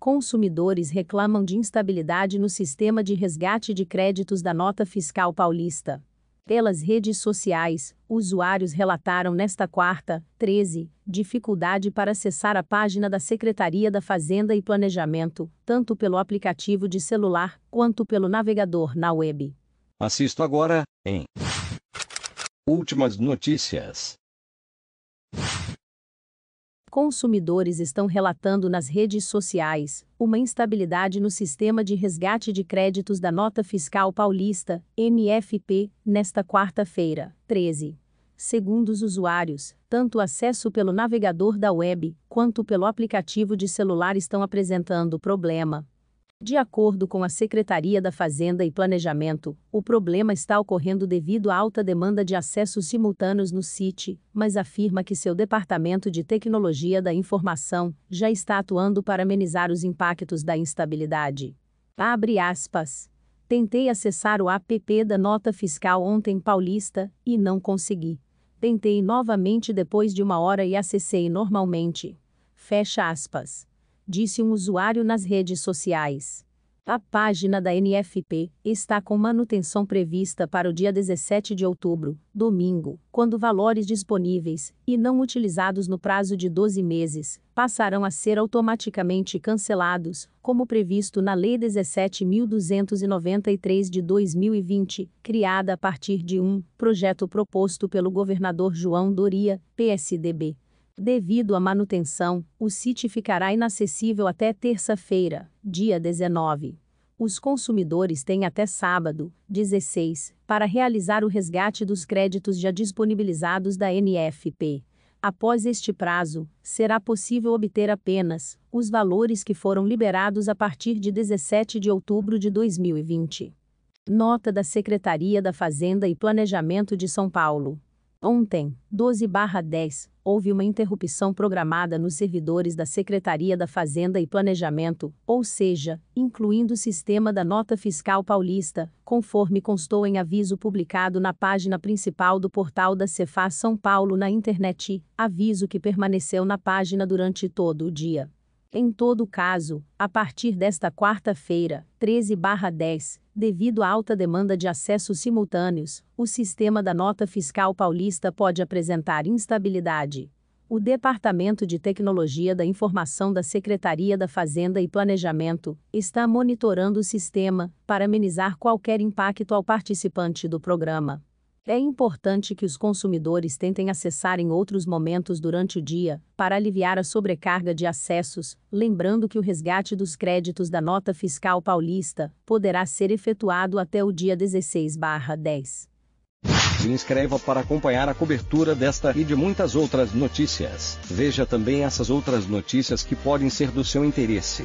consumidores reclamam de instabilidade no sistema de resgate de créditos da nota fiscal paulista. Pelas redes sociais, usuários relataram nesta quarta, 13, dificuldade para acessar a página da Secretaria da Fazenda e Planejamento, tanto pelo aplicativo de celular quanto pelo navegador na web. Assisto agora, em Últimas notícias. Consumidores estão relatando nas redes sociais uma instabilidade no sistema de resgate de créditos da Nota Fiscal Paulista, NFP, nesta quarta-feira, 13. Segundo os usuários, tanto o acesso pelo navegador da web quanto pelo aplicativo de celular estão apresentando problema, de acordo com a Secretaria da Fazenda e Planejamento, o problema está ocorrendo devido à alta demanda de acessos simultâneos no CIT, mas afirma que seu Departamento de Tecnologia da Informação já está atuando para amenizar os impactos da instabilidade. Abre aspas. Tentei acessar o app da nota fiscal ontem paulista e não consegui. Tentei novamente depois de uma hora e acessei normalmente. Fecha aspas disse um usuário nas redes sociais. A página da NFP está com manutenção prevista para o dia 17 de outubro, domingo, quando valores disponíveis e não utilizados no prazo de 12 meses passarão a ser automaticamente cancelados, como previsto na Lei 17.293 de 2020, criada a partir de um projeto proposto pelo governador João Doria, PSDB. Devido à manutenção, o site ficará inacessível até terça-feira, dia 19. Os consumidores têm até sábado, 16, para realizar o resgate dos créditos já disponibilizados da NFP. Após este prazo, será possível obter apenas os valores que foram liberados a partir de 17 de outubro de 2020. Nota da Secretaria da Fazenda e Planejamento de São Paulo. Ontem, 12/10, houve uma interrupção programada nos servidores da Secretaria da Fazenda e Planejamento, ou seja, incluindo o sistema da nota fiscal paulista, conforme constou em aviso publicado na página principal do portal da Cefaz São Paulo na internet, aviso que permaneceu na página durante todo o dia. Em todo caso, a partir desta quarta-feira, 13/10, devido à alta demanda de acessos simultâneos, o sistema da nota fiscal paulista pode apresentar instabilidade. O Departamento de Tecnologia da Informação da Secretaria da Fazenda e Planejamento está monitorando o sistema para amenizar qualquer impacto ao participante do programa. É importante que os consumidores tentem acessar em outros momentos durante o dia, para aliviar a sobrecarga de acessos, lembrando que o resgate dos créditos da nota fiscal paulista poderá ser efetuado até o dia 16/10. Se inscreva para acompanhar a cobertura desta e de muitas outras notícias. Veja também essas outras notícias que podem ser do seu interesse.